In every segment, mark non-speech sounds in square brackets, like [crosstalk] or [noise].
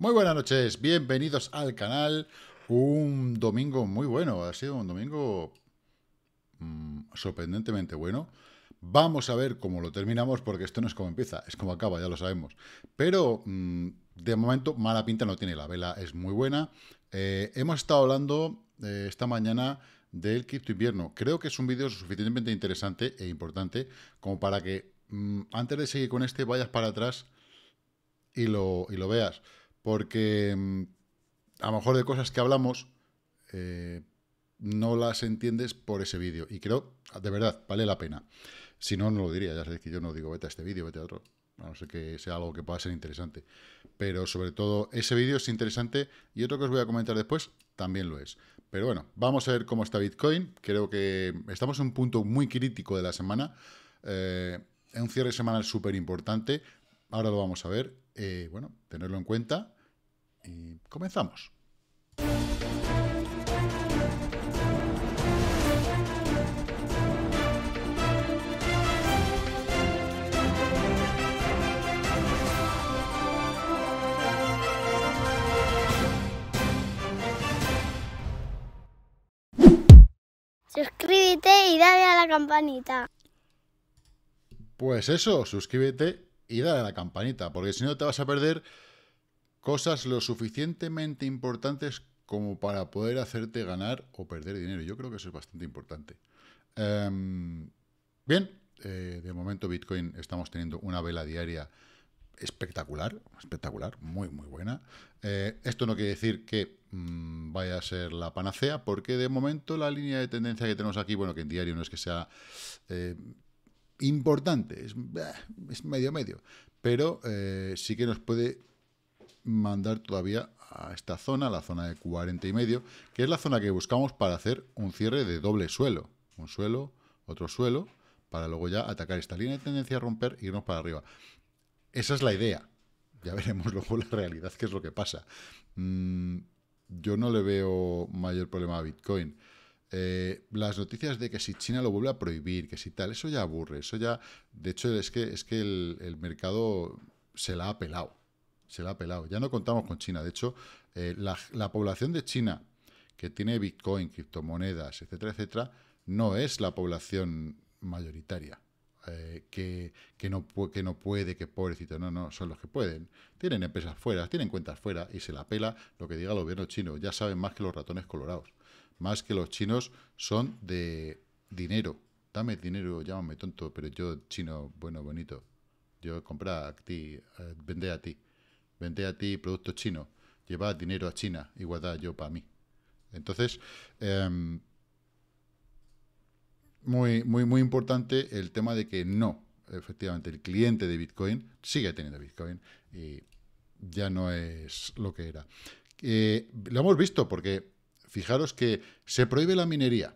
Muy buenas noches, bienvenidos al canal. Un domingo muy bueno, ha sido un domingo mm, sorprendentemente bueno. Vamos a ver cómo lo terminamos, porque esto no es como empieza, es como acaba, ya lo sabemos. Pero mm, de momento mala pinta no tiene, la vela es muy buena. Eh, hemos estado hablando eh, esta mañana del cripto invierno. Creo que es un vídeo suficientemente interesante e importante como para que mm, antes de seguir con este vayas para atrás y lo, y lo veas porque mm, a lo mejor de cosas que hablamos eh, no las entiendes por ese vídeo. Y creo, de verdad, vale la pena. Si no, no lo diría. Ya sabéis que yo no digo vete a este vídeo, vete a otro. A no ser que sea algo que pueda ser interesante. Pero sobre todo, ese vídeo es interesante y otro que os voy a comentar después también lo es. Pero bueno, vamos a ver cómo está Bitcoin. Creo que estamos en un punto muy crítico de la semana. Eh, un cierre semanal súper importante. Ahora lo vamos a ver. Eh, bueno, tenerlo en cuenta. Y comenzamos. Suscríbete y dale a la campanita. Pues eso, suscríbete y dale a la campanita, porque si no te vas a perder Cosas lo suficientemente importantes como para poder hacerte ganar o perder dinero. Yo creo que eso es bastante importante. Em, bien, eh, de momento Bitcoin estamos teniendo una vela diaria espectacular, espectacular, muy, muy buena. Eh, esto no quiere decir que mm, vaya a ser la panacea, porque de momento la línea de tendencia que tenemos aquí, bueno, que en diario no es que sea eh, importante, es, medio medio, pero sí que nos puede mandar todavía a esta zona, la zona de 40 y medio, que es la zona que buscamos para hacer un cierre de doble suelo. Un suelo, otro suelo, para luego ya atacar esta línea de tendencia a romper e irnos para arriba. Esa es la idea. Ya [laughs] veremos luego la realidad, qué es lo que pasa. Mm, yo no le veo mayor problema a Bitcoin. Eh, las noticias de que si China lo vuelve a prohibir, que si tal, eso ya aburre, eso ya, de hecho es que, es que el, el mercado se la ha pelado se la ha pelado. Ya no contamos con China. De hecho, eh, la, población de China que tiene Bitcoin, criptomonedas, etcétera, etcétera, no es la población mayoritaria. Eh, que, que, no que no puede, que pobrecito, no, no, son los que pueden. Tienen empresas fuera, tienen cuentas fuera y se la pela lo que diga el gobierno chino. Ya saben más que los ratones colorados, más que los chinos son de dinero. Dame dinero, llámame tonto, pero yo chino, bueno, bonito. Yo compra a ti, eh, vendé a ti. Vendé a ti producto chino, lleva dinero a China y guarda yo para mí. Entonces, em, muy, muy, muy importante el tema de que no, efectivamente, el cliente de Bitcoin sigue teniendo Bitcoin y ya no es lo que era. Eh, lo hemos visto porque fijaros que se prohíbe la minería,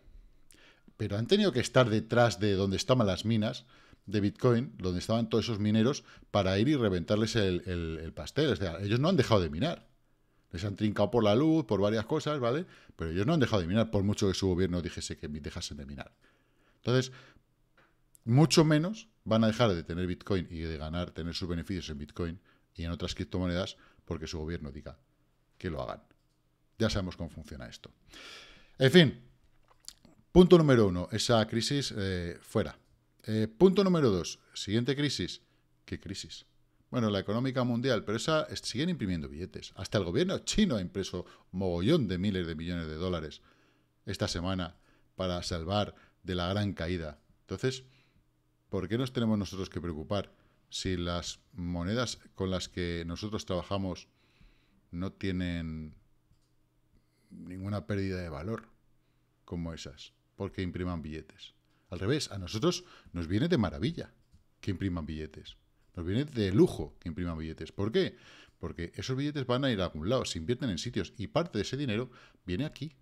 pero han tenido que estar detrás de donde estaban las minas de Bitcoin, donde estaban todos esos mineros, para ir y reventarles el, pastel. ellos no han dejado de minar. Les han trincado por la luz, por varias cosas, ¿vale? Pero ellos no han dejado de minar, por mucho que su gobierno dijese que dejasen de minar. Entonces, mucho menos van a dejar de tener Bitcoin y de ganar, tener sus beneficios en Bitcoin y en otras criptomonedas porque su gobierno diga que lo hagan. Ya sabemos cómo funciona esto. En fin, punto número uno, esa crisis eh, fuera. Eh, punto número dos, siguiente crisis. ¿Qué crisis? Bueno, la económica mundial, pero esa siguen imprimiendo billetes. Hasta el gobierno chino ha impreso mogollón de miles de millones de dólares esta semana para salvar de la gran caída. Entonces, ¿por qué nos tenemos nosotros que preocupar si las monedas con las que nosotros trabajamos no tienen ninguna pérdida de valor como esas? Porque impriman billetes. Al revés, a nosotros nos viene de maravilla que impriman billetes. Nos viene de lujo que impriman billetes. ¿Por qué? Porque esos billetes van a ir a algún lado, se invierten en sitios y parte de ese dinero viene aquí.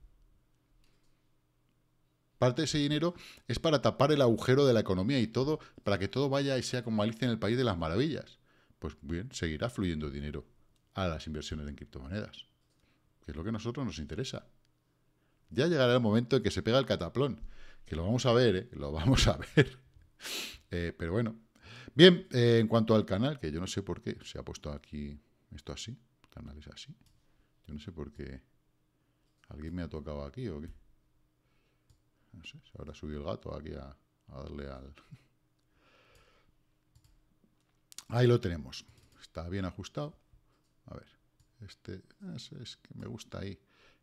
Parte de ese dinero es para tapar el agujero de la economía y todo, para que todo vaya y sea como Alicia en el País de las Maravillas. Pues bien, seguirá fluyendo dinero a las inversiones en criptomonedas, que es lo que a nosotros nos interesa. Ya llegará el momento en que se pega el cataplón que lo vamos a ver, ¿eh? lo vamos a [laughs] ver. Eh, pero bueno. Bien, eh, en cuanto al canal, que yo no sé por qué se ha puesto aquí esto así, el canal es así. Yo no sé por qué alguien me ha tocado aquí o qué. No sé, se habrá subido el gato aquí a, darle al... [laughs] Ahí lo tenemos. Está bien ajustado. A ver, este es, es que me gusta ahí,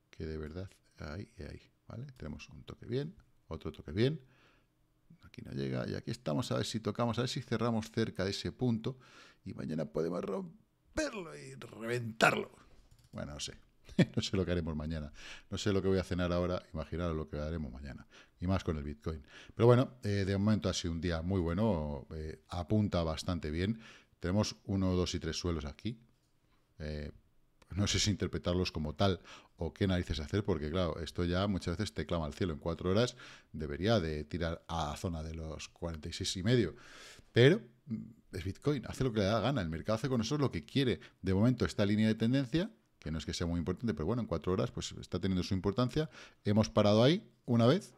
que de verdad, ahí y ahí, ¿vale? Tenemos un toque bien. Otro toque bien. Aquí no llega. Y aquí estamos a ver si tocamos, a ver si cerramos cerca de ese punto. Y mañana podemos romperlo y reventarlo. Bueno, no sé. [laughs] no sé lo que haremos mañana. No sé lo que voy a cenar ahora. Imaginaros lo que haremos mañana. Y más con el Bitcoin. Pero bueno, eh, de momento ha sido un día muy bueno. Eh, apunta bastante bien. Tenemos uno, dos y tres suelos aquí. Eh, no sé si interpretarlos como tal o qué narices hacer, porque claro, esto ya muchas veces te clama al cielo. En cuatro horas debería de tirar a la zona de los 46 y medio. Pero mm, es Bitcoin, hace lo que le da gana. El mercado hace con nosotros lo que quiere. De momento, esta línea de tendencia, que no es que sea muy importante, pero bueno, en cuatro horas pues está teniendo su importancia. Hemos parado ahí una vez,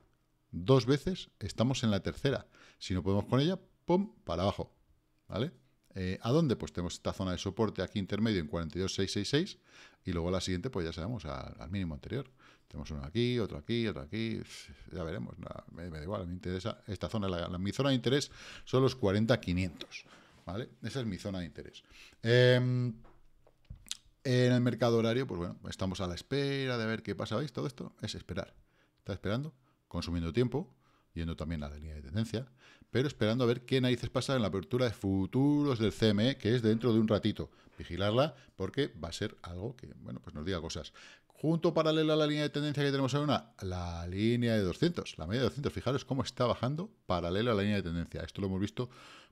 dos veces, estamos en la tercera. Si no podemos con ella, ¡pum! para abajo. ¿Vale? Eh, ¿A dónde? Pues tenemos esta zona de soporte aquí intermedio en 42.666 y luego la siguiente pues ya sabemos al, mínimo anterior. Tenemos uno aquí, otro aquí, otro aquí, ya veremos, me, da igual, me interesa. Esta zona, mi zona de interés son los 40.500, ¿vale? Esa es mi zona de interés. Em, en el mercado horario, pues bueno, estamos a la espera de ver qué pasa, ¿veis? Todo esto es esperar. Está esperando, consumiendo tiempo, yendo también a la línea de tendencia, pero esperando a ver qué narices pasa en la apertura de futuros del CME, que es dentro de un ratito. Vigilarla porque va a ser algo que, bueno, pues nos diga cosas. Junto paralela a la línea de tendencia que tenemos ahora, la línea de 200, la media de 200, fijaros cómo está bajando paralelo a la línea de tendencia. Esto lo hemos visto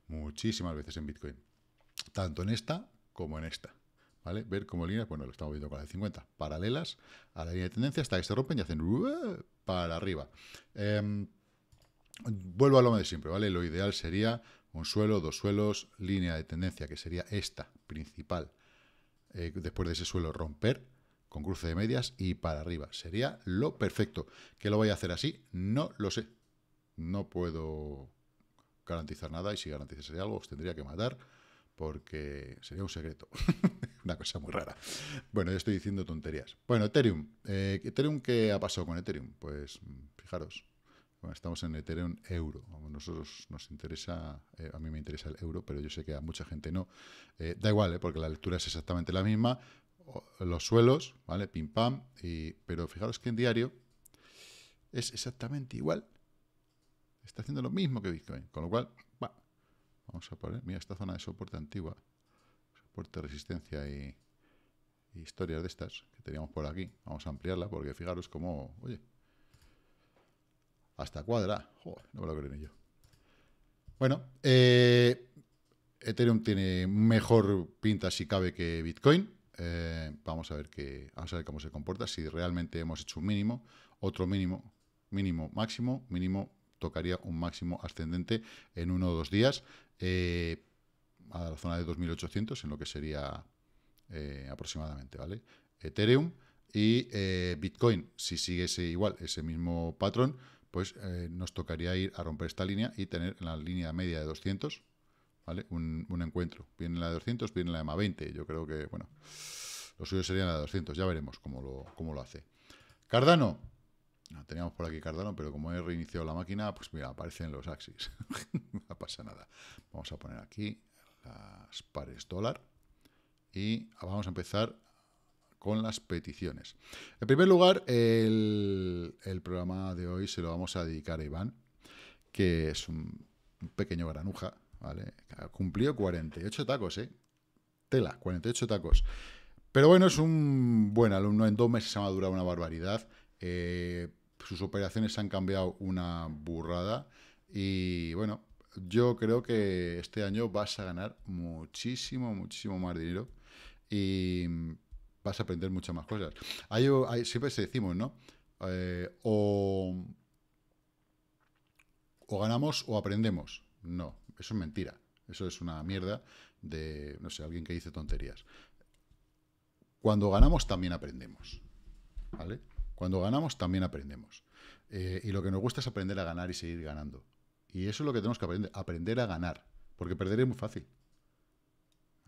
muchísimas veces en Bitcoin, tanto en esta como en esta. ¿Vale? Ver cómo líneas, bueno, lo estamos viendo con la de 50, paralelas a la línea de tendencia hasta que se rompen y hacen uh, para arriba. Em, Vuelvo a lo de siempre, ¿vale? Lo ideal sería un suelo, dos suelos, línea de tendencia, que sería esta principal. Eh, después de ese suelo romper con cruce de medias y para arriba. Sería lo perfecto. ¿Que lo vaya a hacer así? No lo sé. No puedo garantizar nada y si garantizase algo os tendría que matar porque sería un secreto. [laughs] Una cosa muy rara. Bueno, yo estoy diciendo tonterías. Bueno, Ethereum. Eh, Ethereum, ¿qué ha pasado con Ethereum? Pues mm, fijaros, estamos en Ethereum euro. A nosotros nos interesa, eh, a mí me interesa el euro, pero yo sé que a mucha gente no. Eh, da igual, eh, porque la lectura es exactamente la misma. Los suelos, ¿vale? Pim pam. pero fijaros que en diario es exactamente igual. Está haciendo lo mismo que Bitcoin. Con lo cual, vamos a poner, mira, esta zona de soporte antigua. Soporte, resistencia y, y historias de estas que teníamos por aquí. Vamos a ampliarla porque fijaros cómo, oye, hasta cuadra. Joder, no me lo creo ni yo. Bueno, eh, Ethereum tiene mejor pinta si cabe que Bitcoin. Eh, vamos a ver qué, vamos a ver cómo se comporta, si realmente hemos hecho un mínimo, otro mínimo, mínimo máximo, mínimo tocaría un máximo ascendente en uno o dos días eh, a la zona de 2.800 en lo que sería aproximadamente, ¿vale? Ethereum y Bitcoin, si sigue igual, ese mismo patrón, pues nos tocaría ir a romper esta línea y tener en la línea media de 200, ¿vale? Un, encuentro. Viene la de 200, viene la de MA20. Yo creo que, bueno, lo suyo sería la de 200. Ya veremos cómo lo, cómo lo hace. Cardano. No, teníamos por aquí Cardano, pero como he reiniciado la máquina, pues mira, aparecen los axis. [laughs] no pasa nada. Vamos a poner aquí las pares dólar. Y vamos a empezar con las peticiones. En primer lugar, el, programa de hoy se lo vamos a dedicar a Iván, que es un, pequeño granuja, ¿vale? Cumplió 48 tacos, ¿eh? Tela, 48 tacos. Pero bueno, es un buen alumno, en dos meses ha madurado una barbaridad. Eh, sus operaciones han cambiado una burrada. Y bueno, yo creo que este año vas a ganar muchísimo, muchísimo más dinero. Y vas a aprender muchas más cosas. Hay, siempre se decimos, ¿no? Eh, o, ganamos o aprendemos. No, eso es mentira. Eso es una mierda de, no sé, alguien que dice tonterías. Cuando ganamos también aprendemos. ¿Vale? Cuando ganamos también aprendemos. Eh, y lo que nos gusta es aprender a ganar y seguir ganando. Y eso es lo que tenemos que aprender, aprender a ganar. Porque perder es muy fácil.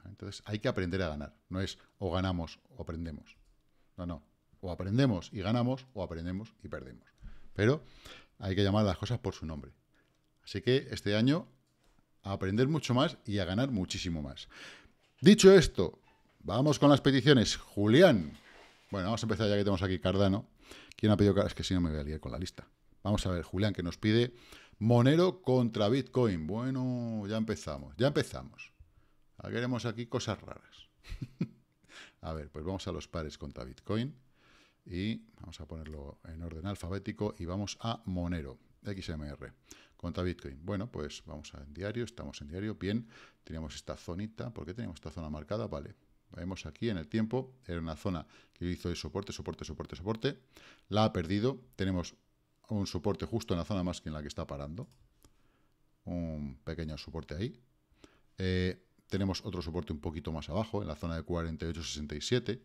Entonces hay que aprender a ganar. No es o ganamos o aprendemos. No, no. O aprendemos y ganamos o aprendemos y perdemos. Pero hay que llamar las cosas por su nombre. Así que este año a aprender mucho más y a ganar muchísimo más. Dicho esto, vamos con las peticiones. Julián. Bueno, vamos a empezar ya que tenemos aquí Cardano. ¿Quién ha pedido Cardano? Es que si no me voy a liar con la lista. Vamos a ver, Julián, que nos pide Monero contra Bitcoin. Bueno, ya empezamos, ya empezamos. Haremos aquí cosas raras. [laughs] a ver, pues vamos a los pares contra Bitcoin y vamos a ponerlo en orden alfabético y vamos a Monero, XMR, contra Bitcoin. Bueno, pues vamos a en diario, estamos en diario, bien, Tenemos esta zonita, ¿por qué tenemos esta zona marcada? Vale, vemos aquí en el tiempo, era una zona que hizo de soporte, soporte, soporte, soporte, la ha perdido, tenemos un soporte justo en la zona más que en la que está parando, un pequeño soporte ahí, eh, tenemos otro soporte un poquito más abajo, en la zona de 48.67,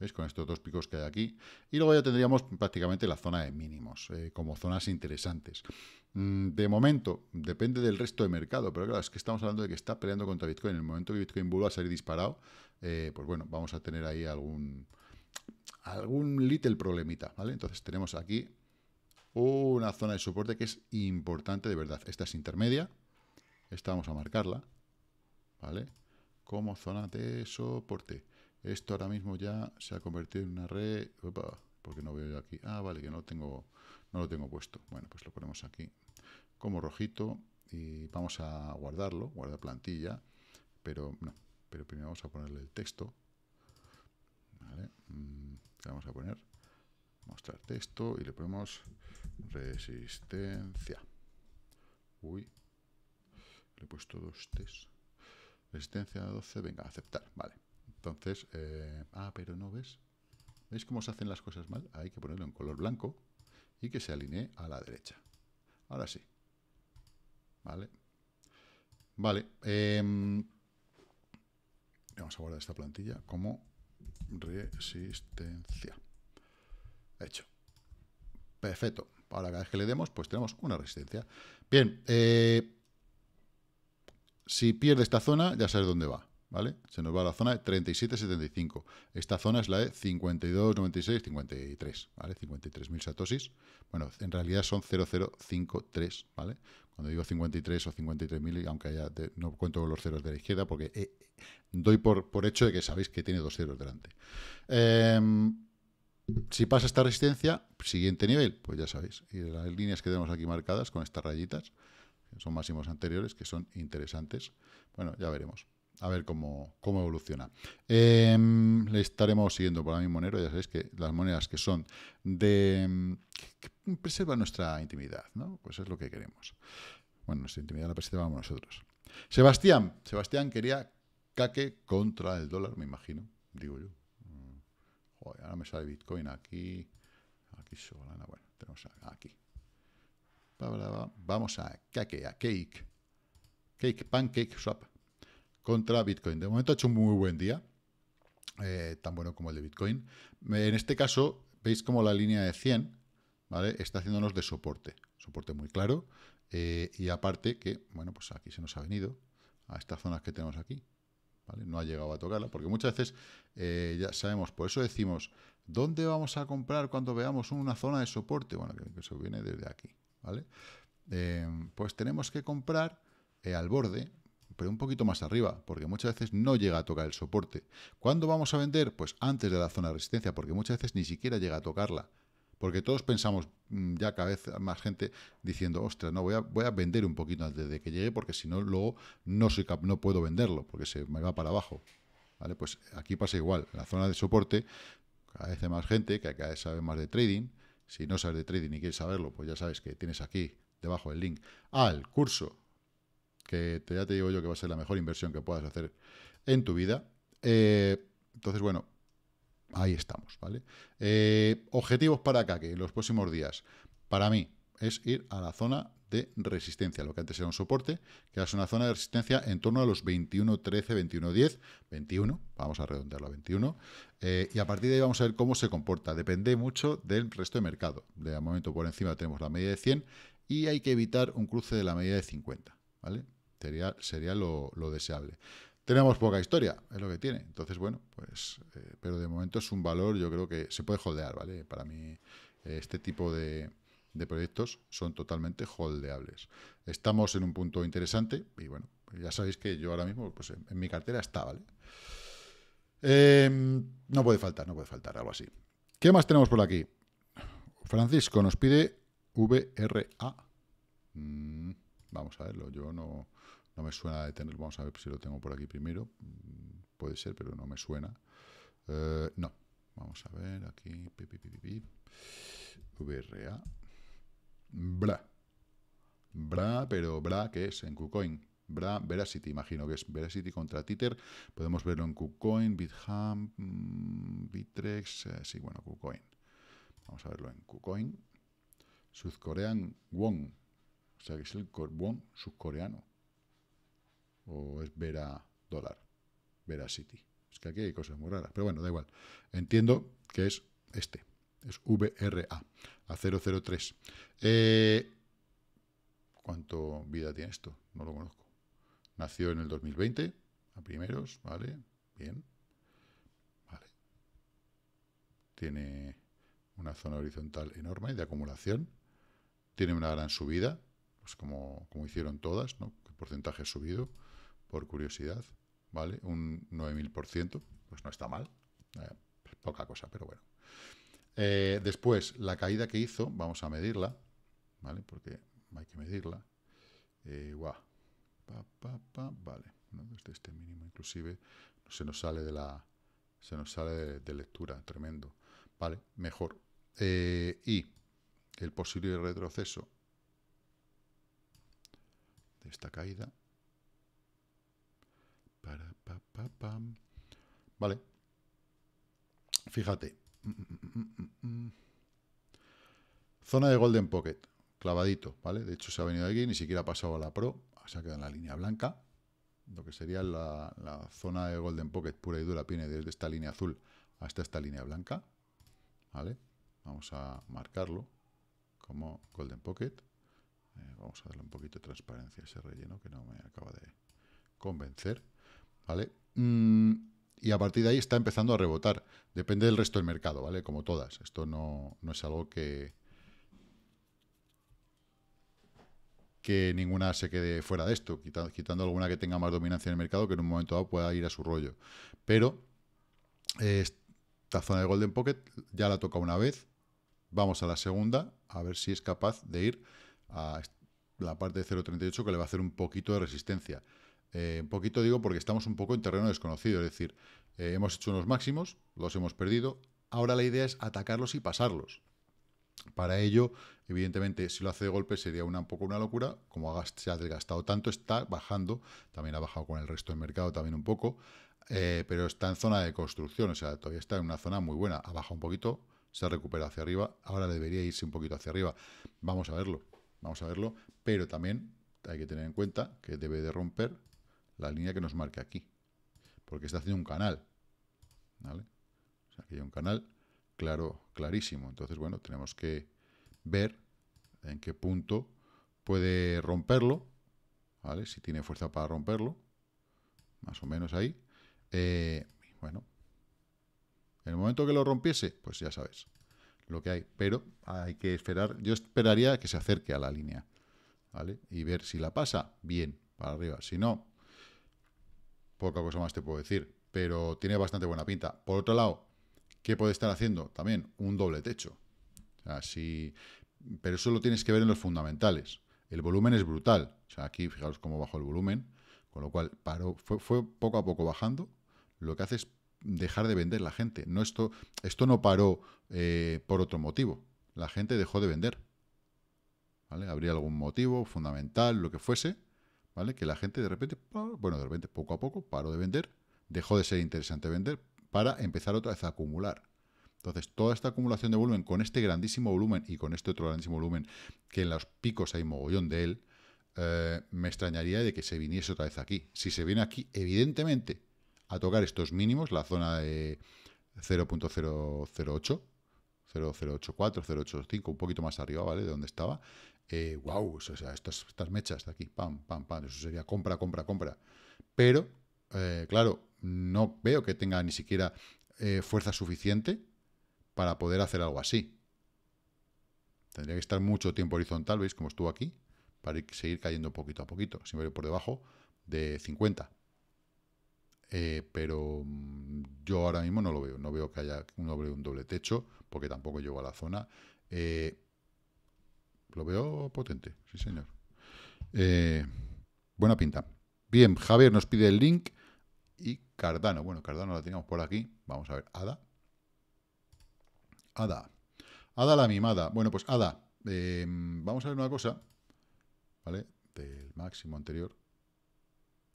¿veis? Con estos dos picos que hay aquí. Y luego ya tendríamos prácticamente la zona de mínimos, eh, como zonas interesantes. Mm, de momento, depende del resto de mercado, pero claro, es que estamos hablando de que está peleando contra Bitcoin. En el momento que Bitcoin vuelva a salir disparado, eh, pues bueno, vamos a tener ahí algún, algún little problemita, ¿vale? Entonces tenemos aquí una zona de soporte que es importante de verdad. Esta es intermedia, esta vamos a marcarla, ¿vale? Como zona de soporte. Esto ahora mismo ya se ha convertido en una red... porque no veo yo aquí. Ah, vale, que no lo tengo, no lo tengo puesto. Bueno, pues lo ponemos aquí como rojito y vamos a guardarlo, guardar plantilla, pero no, pero primero vamos a ponerle el texto. ¿Vale? Mm, vamos a poner? Mostrar texto y le ponemos resistencia. Uy, le he puesto dos test. Resistencia 12, venga, aceptar, vale. Entonces, eh, ah, pero no ves. ¿Veis cómo se hacen las cosas mal? Hay que ponerlo en color blanco y que se alinee a la derecha. Ahora sí. Vale. Vale. Em, vamos a guardar esta plantilla como resistencia. Hecho. Perfecto. Ahora cada vez que le demos, pues tenemos una resistencia. Bien. Eh, si pierde esta zona, ya sabes dónde va, ¿vale? Se nos va a la zona de 37.75. Esta zona es la de 52, 96, 53, ¿vale? 53.000 satosis. Bueno, en realidad son 0053, ¿vale? Cuando digo 53 o 53.000, aunque ya no cuento los ceros de la izquierda, porque eh, doy por, por hecho de que sabéis que tiene dos ceros delante. Em, si pasa esta resistencia, siguiente nivel, pues ya sabéis. Y las líneas que tenemos aquí marcadas con estas rayitas, son máximos anteriores que son interesantes. Bueno, ya veremos. A ver cómo, cómo evoluciona. Em, le estaremos siguiendo por la misma moneda. Ya sabéis que las monedas que son de... que preservan nuestra intimidad, ¿no? Pues es lo que queremos. Bueno, nuestra intimidad la preservamos nosotros. Sebastián. Sebastián quería caque contra el dólar, me imagino. Digo yo. Mm. Joder, ahora me sale Bitcoin aquí. Aquí Solana. Bueno, tenemos aquí. Vamos a cake, a cake. Cake, pancake, swap. Contra Bitcoin. De momento ha hecho un muy buen día. Eh, tan bueno como el de Bitcoin. En este caso, veis como la línea de 100, ¿vale? Está haciéndonos de soporte. Soporte muy claro. Eh, y aparte que, bueno, pues aquí se nos ha venido a estas zonas que tenemos aquí. No ha llegado a tocarla, porque muchas veces eh, ya sabemos, por eso decimos, ¿dónde vamos a comprar cuando veamos una zona de soporte? Bueno, que, que viene desde aquí. ¿vale? Eh, pues tenemos que comprar eh, al borde, pero un poquito más arriba, porque muchas veces no llega a tocar el soporte. ¿Cuándo vamos a vender? Pues antes de la zona de resistencia, porque muchas veces ni siquiera llega a tocarla. Porque todos pensamos, mm, ya cada vez más gente diciendo, ostras, no, voy a, voy a vender un poquito antes de que llegue, porque si no, luego no, no puedo venderlo, porque se me va para abajo. ¿Vale? Pues aquí pasa igual, en la zona de soporte, cada vez hay más gente que cada vez sabe más de trading, si no sabes de trading y quieres saberlo, pues ya sabes que tienes aquí debajo el link al curso, que te, ya te digo yo que va a ser la mejor inversión que puedas hacer en tu vida. Eh, entonces, bueno, ahí estamos, ¿vale? Eh, objetivos para acá, que en los próximos días, para mí, es ir a la zona de resistencia, lo que antes era un soporte, que es una zona de resistencia en torno a los 21, 13, 21, 10, 21, vamos a redondearlo a 21, eh, y a partir de ahí vamos a ver cómo se comporta, depende mucho del resto de mercado, de momento por encima tenemos la media de 100 y hay que evitar un cruce de la media de 50, ¿vale? Sería, sería lo, deseable. Tenemos poca historia, es lo que tiene. Entonces, bueno, pues, eh, pero de momento es un valor, yo creo que se puede holdear, ¿vale? Para mí, eh, este tipo de, de proyectos son totalmente holdeables. Estamos en un punto interesante y bueno, ya sabéis que yo ahora mismo pues, en, mi cartera está, ¿vale? Em, no puede faltar, no puede faltar, algo así. ¿Qué más tenemos por aquí? Francisco nos pide VRA. Mm, vamos a verlo, yo no, no me suena de tener, vamos a ver si lo tengo por aquí primero. Mm, puede ser, pero no me suena. Eh, no, vamos a ver aquí. VRA. Bra. Bra, pero Bra, ¿qué es? En KuCoin. Bra, Veracity, imagino que es Veracity contra Tether. Podemos verlo en KuCoin, BitHam, mm, Bitrex, eh, sí, bueno, KuCoin. Vamos a verlo en KuCoin. Sudcorean Won. O sea que es el Won sudcoreano. O es Vera Dólar. Vera City. Es que aquí hay cosas muy raras. Pero bueno, da igual. Entiendo que es este es VRA, a 003. Eh, ¿Cuánto vida tiene esto? No lo conozco. Nació en el 2020, a primeros, ¿vale? Bien. Vale. Tiene una zona horizontal enorme de acumulación. Tiene una gran subida, pues como, hicieron todas, ¿no? El porcentaje subido, por curiosidad, ¿vale? Un 9.000%, pues no está mal. Eh, poca cosa, pero bueno. Eh, después, la caída que hizo, vamos a medirla, ¿vale? Porque hay que medirla. Eh, guau. vale. Desde este mínimo, inclusive, se nos sale de la. Se nos sale de, lectura, tremendo. Vale, mejor. Eh, y el posible retroceso de esta caída. Vale. Fíjate, Mm, mm, mm, zona de Golden Pocket, clavadito, ¿vale? De hecho, se ha venido aquí, ni siquiera ha pasado a la Pro, se ha quedado en la línea blanca. Lo que sería la, zona de Golden Pocket pura y dura viene desde esta línea azul hasta esta línea blanca, ¿vale? Vamos a marcarlo como Golden Pocket. Eh, vamos a darle un poquito de transparencia a ese relleno que no me acaba de convencer, ¿vale? y a partir de ahí está empezando a rebotar. Depende del resto del mercado, ¿vale? Como todas. Esto no, es algo que, que ninguna se quede fuera de esto, quitando, alguna que tenga más dominancia en el mercado que en un momento dado pueda ir a su rollo. Pero eh, esta zona de Golden Pocket ya la toca una vez, vamos a la segunda, a ver si es capaz de ir a la parte de 0.38 que le va a hacer un poquito de resistencia un eh, poquito digo porque estamos un poco en terreno desconocido, es decir, eh, hemos hecho unos máximos, los hemos perdido, ahora la idea es atacarlos y pasarlos. Para ello, evidentemente, si lo hace de golpe sería un poco una locura, como se ha desgastado tanto, está bajando, también ha bajado con el resto del mercado también un poco, eh, pero está en zona de construcción, o sea, todavía está en una zona muy buena, ha bajado un poquito, se recupera hacia arriba, ahora debería irse un poquito hacia arriba, vamos a verlo, vamos a verlo, pero también hay que tener en cuenta que debe de romper la línea que nos marca aquí. Porque está haciendo un canal. ¿Vale? O sea, aquí hay un canal claro, clarísimo. Entonces, bueno, tenemos que ver en qué punto puede romperlo. ¿Vale? Si tiene fuerza para romperlo. Más o menos ahí. Eh, bueno. En el momento que lo rompiese, pues ya sabes lo que hay. Pero hay que esperar. Yo esperaría que se acerque a la línea. ¿Vale? Y ver si la pasa. Bien, para arriba. Si no, poca cosa más te puedo decir, pero tiene bastante buena pinta. Por otro lado, ¿qué puede estar haciendo? También un doble techo. O Pero eso lo tienes que ver en los fundamentales. El volumen es brutal. aquí fijaros cómo bajó el volumen, con lo cual paró, fue, poco a poco bajando. Lo que hace es dejar de vender la gente. No esto, esto no paró eh, por otro motivo. La gente dejó de vender. Habría algún motivo fundamental, lo que fuese, ¿vale? Que la gente de repente, bueno, de repente, poco a poco, paró de vender, dejó de ser interesante vender para empezar otra vez a acumular. Entonces, toda esta acumulación de volumen con este grandísimo volumen y con este otro grandísimo volumen, que en los picos hay mogollón de él, eh, me extrañaría de que se viniese otra vez aquí. Si se viene aquí, evidentemente, a tocar estos mínimos, la zona de 0.008, 0084, 085, un poquito más arriba, ¿vale? De donde estaba, wow, eh, o sea, estas, mechas de aquí, pam, pam, pam, eso sería compra, compra, compra. Pero, eh, claro, no veo que tenga ni siquiera eh, fuerza suficiente para poder hacer algo así. Tendría que estar mucho tiempo horizontal, ¿veis? Como estuvo aquí, para seguir cayendo poquito a poquito, siempre por debajo de 50. pero mm, yo ahora mismo no lo veo, no veo que haya un doble, un doble techo, porque tampoco llego a la zona. Lo veo potente, sí señor. Eh, buena pinta. Bien, Javier nos pide el link y Cardano. Bueno, Cardano la teníamos por aquí. Vamos a ver, Ada. Ada. Ada la mimada. Bueno, pues Ada, eh, vamos a ver una cosa, ¿vale? Del máximo anterior.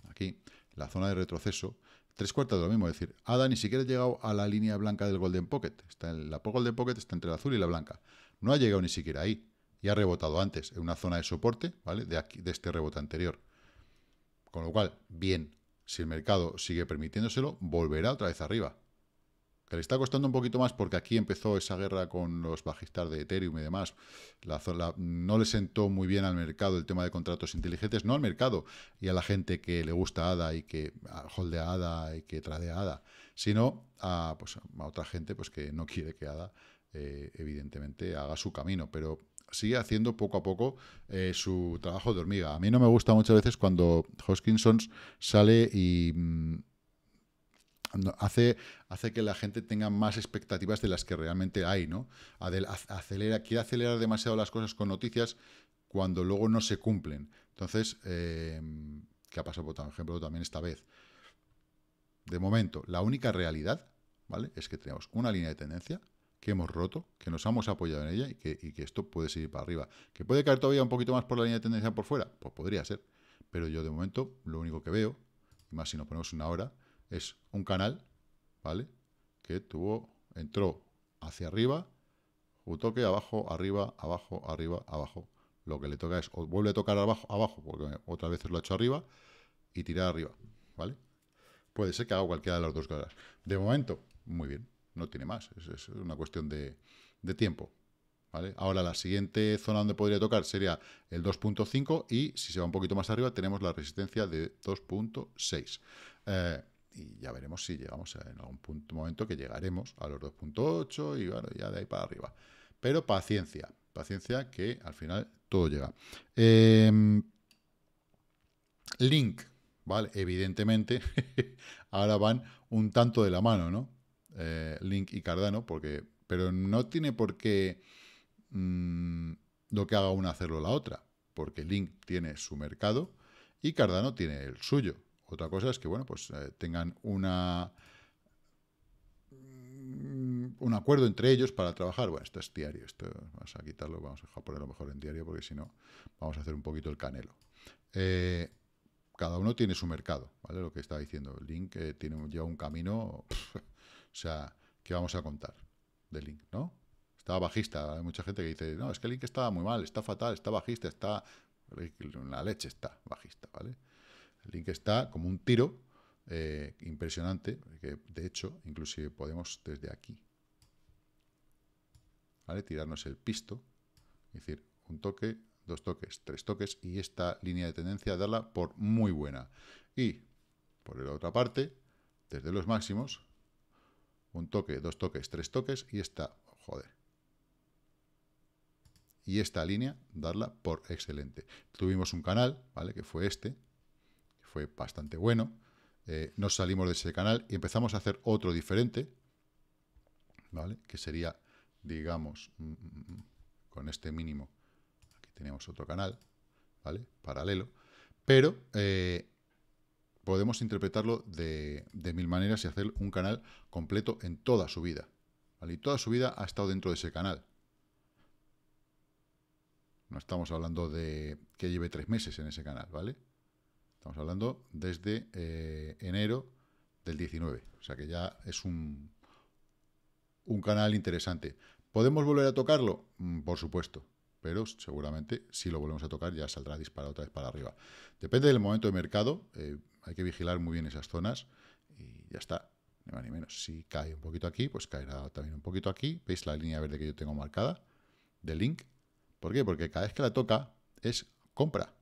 Aquí, la zona de retroceso. Tres cuartas de lo mismo, es decir, ADA ni siquiera ha llegado a la línea blanca del Golden Pocket. Está en la Golden Pocket está entre la azul y la blanca. No ha llegado ni siquiera ahí y ha rebotado antes en una zona de soporte, ¿vale? De, aquí, de este rebote anterior. Con lo cual, bien, si el mercado sigue permitiéndoselo, volverá otra vez arriba. Que le está costando un poquito más porque aquí empezó esa guerra con los bajistas de Ethereum y demás. La, no le sentó muy bien al mercado el tema de contratos inteligentes, no al mercado y a la gente que le gusta ADA y que ah, holdea ADA y que tradea ADA, sino pues, a, otra gente pues, que no quiere que ADA, eh, evidentemente, haga su camino. Pero sigue haciendo poco a poco eh, su trabajo de hormiga. A mí no me gusta muchas veces cuando Hoskinson sale y mm, hace, hace que la gente tenga más expectativas de las que realmente hay, ¿no? acelera, quiere acelerar demasiado las cosas con noticias cuando luego no se cumplen. Entonces, eh, ¿qué ha pasado, por ejemplo, también esta vez? De momento, la única realidad, ¿vale? Es que tenemos una línea de tendencia que hemos roto, que nos hemos apoyado en ella y que, esto puede seguir para arriba. ¿Que puede caer todavía un poquito más por la línea de tendencia por fuera? Pues podría ser. Pero yo de momento lo único que veo, y más si nos ponemos una hora, es un canal, ¿vale? Que tuvo, entró hacia arriba, un toque abajo, arriba, abajo, arriba, abajo. Lo que le toca es, vuelve a tocar abajo, abajo, porque otras veces lo ha hecho arriba, y tirar arriba, ¿vale? Puede ser que haga cualquiera de las dos cosas. De momento, muy bien no tiene más, es, una cuestión de, tiempo. ¿Vale? Ahora la siguiente zona donde podría tocar sería el 2.5 y si se va un poquito más arriba tenemos la resistencia de 2.6. Eh, y ya veremos si llegamos en algún momento que llegaremos a los 2.8 y ya de ahí para arriba. Pero paciencia, paciencia que al final todo llega. Em, link, ¿vale? Evidentemente [laughs] ahora van un tanto de la mano, ¿no? Eh, Link y Cardano, porque, pero no tiene por qué mm, lo que haga una hacerlo la otra, porque Link tiene su mercado y Cardano tiene el suyo. Otra cosa es que, bueno, pues eh, tengan una mm, un acuerdo entre ellos para trabajar. Bueno, esto es diario, esto vamos a quitarlo, vamos a ponerlo mejor en diario porque si no vamos a hacer un poquito el canelo. Eh, cada uno tiene su mercado, ¿vale? Lo que estaba diciendo. Link tiene, ya un camino o sea, ¿qué vamos a contar del Link, no? Estaba bajista, hay mucha gente que dice, no, es que el Link estaba muy mal, está fatal, está bajista, está... La leche está bajista, ¿vale? Link está como un tiro eh, impresionante, que de hecho, inclusive podemos desde aquí, Tirarnos el pisto, es decir, un toque, dos toques, tres toques, y esta línea de tendencia darla por muy buena. Y, por la otra parte, desde los máximos, un toque, dos toques, tres toques y esta, joder. Y esta línea, darla por excelente. Tuvimos un canal, ¿vale? Que fue este, que fue bastante bueno. Eh, nos salimos de ese canal y empezamos a hacer otro diferente, ¿vale? Que sería, digamos, mm, mm, mm, con este mínimo, aquí tenemos otro canal, ¿vale? Paralelo, pero eh, podemos interpretarlo de, mil maneras y hacer un canal completo en toda su vida. Y toda su vida ha estado dentro de ese canal. No estamos hablando de que lleve tres meses en ese canal, ¿vale? Estamos hablando desde eh, enero del 19. O sea que ya es un, un canal interesante. ¿Podemos volver a tocarlo? Mm, por supuesto pero seguramente si lo volvemos a tocar ya saldrá disparado otra vez para arriba. Depende del momento de mercado. Eh, hay que vigilar muy bien esas zonas y ya está, ni más ni menos. Si cae un poquito aquí, pues caerá también un poquito aquí. ¿Veis la línea verde que yo tengo marcada de link? ¿Por qué? Porque cada vez que la toca es compra.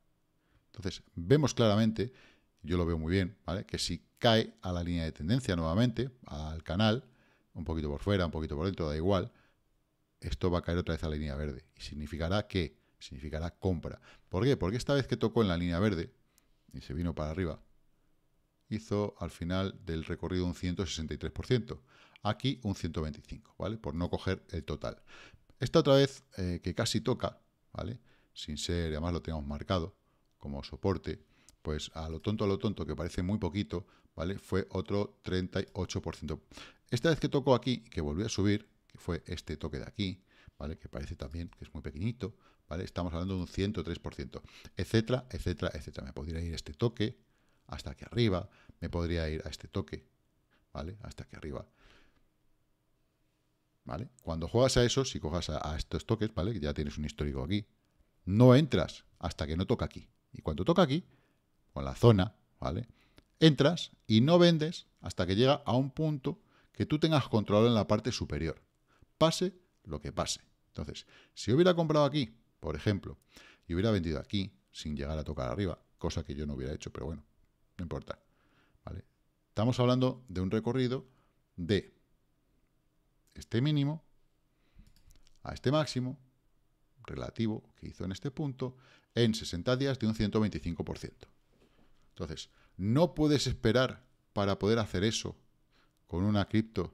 Entonces, vemos claramente, yo lo veo muy bien, ¿vale? Que si cae a la línea de tendencia nuevamente, al canal, un poquito por fuera, un poquito por dentro, da igual, esto va a caer otra vez a la línea verde. Y significará que, significará compra. ¿Por qué? Porque esta vez que tocó en la línea verde y se vino para arriba, hizo al final del recorrido un 163%, aquí un 125%, ¿vale? Por no coger el total. Esta otra vez, eh, que casi toca, ¿vale? Sin ser, además lo tenemos marcado como soporte, pues a lo tonto, a lo tonto, que parece muy poquito, ¿vale? Fue otro 38%. Esta vez que tocó aquí, que volvió a subir, que fue este toque de aquí, ¿vale? Que parece también que es muy pequeñito, ¿vale? Estamos hablando de un 103%, etcétera, etcétera, etcétera. Me podría ir este toque, hasta aquí arriba, me podría ir a este toque, ¿vale? Hasta aquí arriba. ¿Vale? Cuando juegas a eso, si cojas a, estos toques, ¿vale? Que ya tienes un histórico aquí, no entras hasta que no toca aquí. Y cuando toca aquí, con la zona, ¿vale? Entras y no vendes hasta que llega a un punto que tú tengas control en la parte superior. Pase lo que pase. Entonces, si hubiera comprado aquí, por ejemplo, y hubiera vendido aquí, sin llegar a tocar arriba, cosa que yo no hubiera hecho, pero bueno, no importa. ¿vale? Estamos hablando de un recorrido de este mínimo a este máximo relativo que hizo en este punto en 60 días de un 125%. Entonces, no puedes esperar para poder hacer eso con una cripto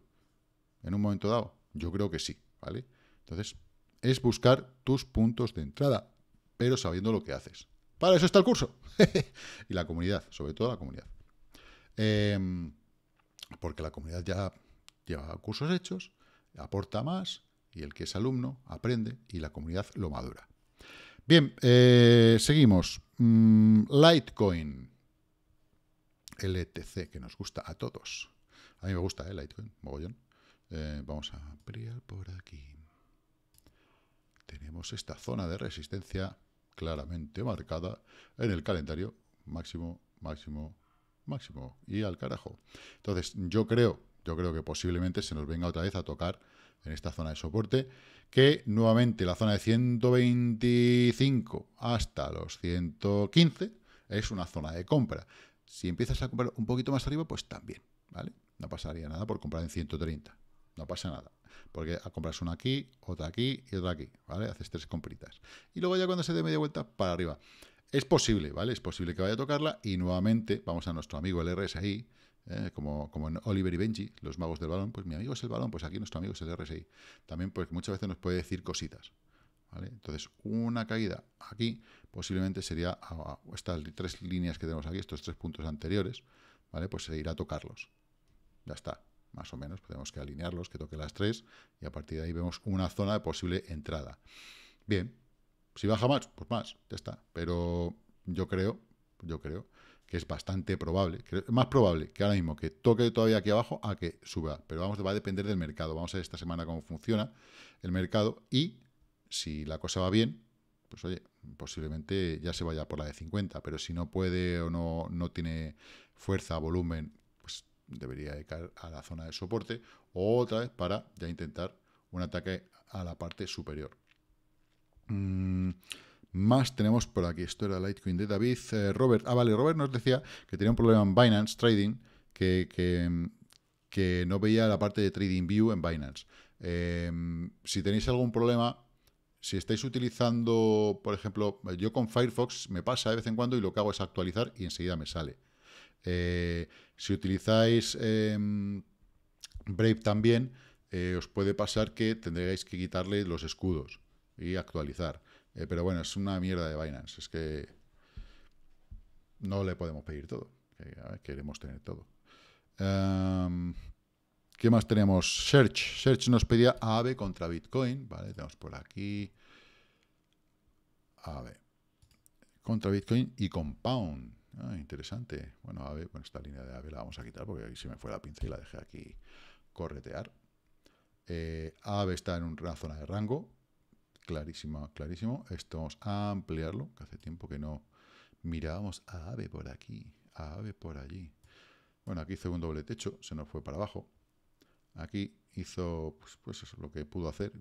en un momento dado. Yo creo que sí, ¿vale? Entonces, es buscar tus puntos de entrada, pero sabiendo lo que haces. Para eso está el curso. [laughs] y la comunidad, sobre todo la comunidad. Em, porque la comunidad ya lleva cursos hechos, aporta más y el que es alumno aprende y la comunidad lo madura. Bien, eh, seguimos. Mm, Litecoin. LTC, que nos gusta a todos. A mí me gusta, ¿eh? Litecoin, mogollón. Eh, vamos a abrir por aquí. Tenemos esta zona de resistencia claramente marcada en el calendario máximo, máximo, máximo y al carajo. Entonces, yo creo, yo creo que posiblemente se nos venga otra vez a tocar en esta zona de soporte, que nuevamente la zona de 125 hasta los 115 es una zona de compra. Si empiezas a comprar un poquito más arriba, pues también, ¿vale? No pasaría nada por comprar en 130, no pasa nada. Porque compras una aquí, otra aquí y otra aquí, ¿vale? Haces tres compritas. Y luego ya cuando se dé media vuelta, para arriba. Es posible, ¿vale? Es posible que vaya a tocarla y nuevamente vamos a nuestro amigo el RSI, ¿eh? como, como en Oliver y Benji, los magos del balón. Pues mi amigo es el balón, pues aquí nuestro amigo es el RSI. También porque muchas veces nos puede decir cositas, ¿Vale? Entonces, una caída aquí posiblemente sería estas tres líneas que tenemos aquí, estos tres puntos anteriores, ¿vale? Pues se irá a tocarlos. Ya está más o menos, tenemos que alinearlos, que toque las tres, y a partir de ahí vemos una zona de posible entrada. Bien, si baja más, pues más, ya está. Pero yo creo, yo creo que es bastante probable, que más probable que ahora mismo que toque todavía aquí abajo a que suba. Pero vamos, va a depender del mercado. Vamos a ver esta semana cómo funciona el mercado y si la cosa va bien, pues oye, posiblemente ya se vaya por la de 50, pero si no puede o no, no tiene fuerza, volumen debería de caer a la zona de soporte o otra vez para ya intentar un ataque a la parte superior. Mm, más tenemos por aquí, esto era Litecoin de David. Eh, Robert, ah, vale, Robert nos decía que tenía un problema en Binance Trading, que, que, no veía la parte de Trading View en Binance. Em, si tenéis algún problema, si estáis utilizando, por ejemplo, yo con Firefox me pasa de vez en cuando y lo que hago es actualizar y enseguida me sale. Eh, si utilizáis em, Brave también, eh, os puede pasar que tendréis que quitarle los escudos y actualizar. Eh, pero bueno, es una mierda de Binance. Es que no le podemos pedir todo. queremos tener todo. Em, ¿Qué más tenemos? Search. Search nos pedía AVE contra Bitcoin. Vale, tenemos por aquí. AVE. Contra Bitcoin y Compound. Ah, interesante. Bueno, Ave, bueno, esta línea de Ave la vamos a quitar porque ahí se me fue la pinza y la dejé aquí corretear. Eh, Ave está en una zona de rango. Clarísimo, clarísimo. Esto vamos a ampliarlo, que hace tiempo que no mirábamos a Ave por aquí, a Ave por allí. Bueno, aquí hizo un doble techo, se nos fue para abajo. Aquí hizo pues, pues lo que pudo hacer,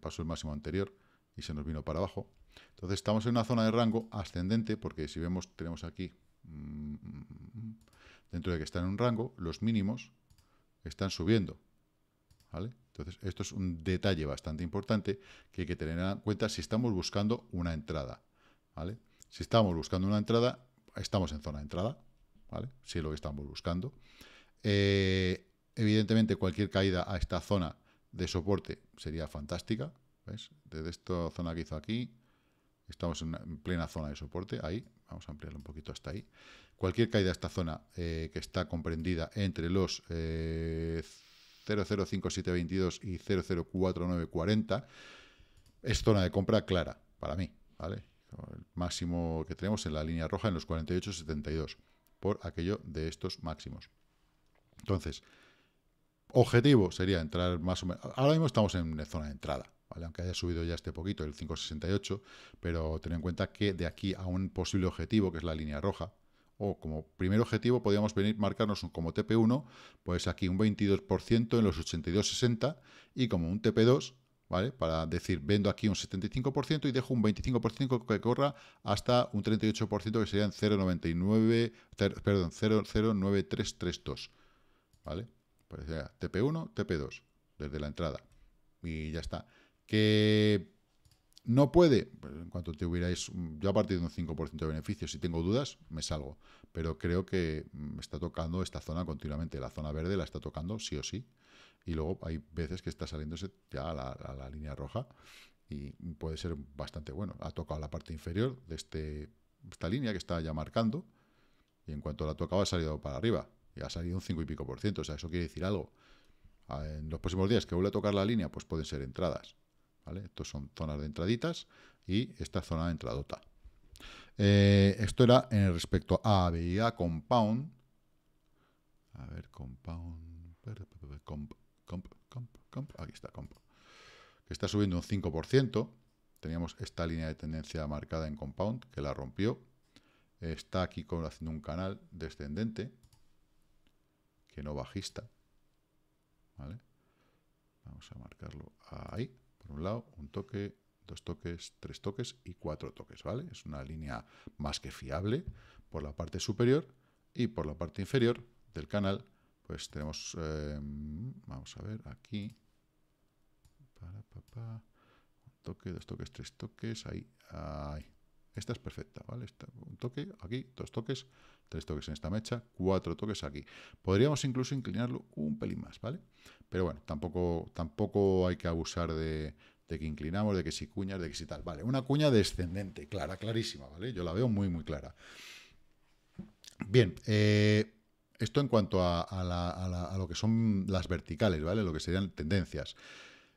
pasó el máximo anterior y se nos vino para abajo. Entonces estamos en una zona de rango ascendente, porque si vemos, tenemos aquí Mm, mm, mm, dentro de que están en un rango, los mínimos están subiendo. Entonces, esto es un detalle bastante importante que hay que tener en cuenta si estamos buscando una entrada. ¿Vale? Si estamos buscando una entrada, estamos en zona de entrada, Si es lo que estamos buscando. Eh, evidentemente, cualquier caída a esta zona de soporte sería fantástica. ¿Ves? Desde esta zona que hizo aquí, estamos en, en plena zona de soporte, ahí, Vamos a ampliarlo un poquito hasta ahí. Cualquier caída a esta zona eh, que está comprendida entre los 005722 eh, y 004940 es zona de compra clara para mí, ¿vale? El máximo que tenemos en la línea roja en los 48.72 por aquello de estos máximos. Entonces, objetivo sería entrar más o menos... Ahora mismo estamos en zona de entrada, aunque haya subido ya este poquito, el 5,68, pero ten en cuenta que de aquí a un posible objetivo, que es la línea roja, o como primer objetivo podríamos venir marcarnos como TP1, pues aquí un 22% en los 82,60 y como un TP2, ¿vale? Para decir, vendo aquí un 75% y dejo un 25% que corra hasta un 38% que serían 0,99, perdón, 0,09332, ¿vale? Pues TP1, TP2, desde la entrada. Y ya está. Que no puede, pues, en cuanto te hubierais, mm, yo a partir de un 5% de beneficio, si tengo dudas, me salgo. Pero creo que me mm, está tocando esta zona continuamente. La zona verde la está tocando sí o sí. Y luego hay veces que está saliéndose ya a la, línea roja y puede ser bastante bueno. Ha tocado la parte inferior de este, esta línea que está ya marcando y en cuanto la ha tocado ha salido para arriba y ha salido un 5 y pico por ciento. O sea, eso quiere decir algo. Ah, en los próximos días que vuelva a tocar la línea, pues pueden ser entradas. ¿vale? Estos son zonas de entraditas y esta zona de entradota. Eh, esto era en respecto a habilidad Compound. A ver, Compound... Comp, comp, Aquí está, Compound. Que está subiendo un 5%. Teníamos esta línea de tendencia marcada en Compound, que la rompió. Está aquí con, haciendo un canal descendente, que no bajista. Vamos a marcarlo ahí por un lado, un toque, dos toques, tres toques y cuatro toques, ¿vale? Es una línea más que fiable por la parte superior y por la parte inferior del canal, pues tenemos, eh, vamos a ver, aquí, para, un toque, dos toques, tres toques, ahí, ahí, esta es perfecta, ¿vale? un toque aquí, dos toques, tres toques en esta mecha, cuatro toques aquí. Podríamos incluso inclinarlo un pelín más, ¿vale? Pero bueno, tampoco, tampoco hay que abusar de, que inclinamos, de que si cuñas, de que si tal. Vale, una cuña descendente, clara, clarísima, ¿vale? Yo la veo muy, muy clara. Bien, eh, esto en cuanto a, a, lo que son las verticales, ¿vale? Lo que serían tendencias.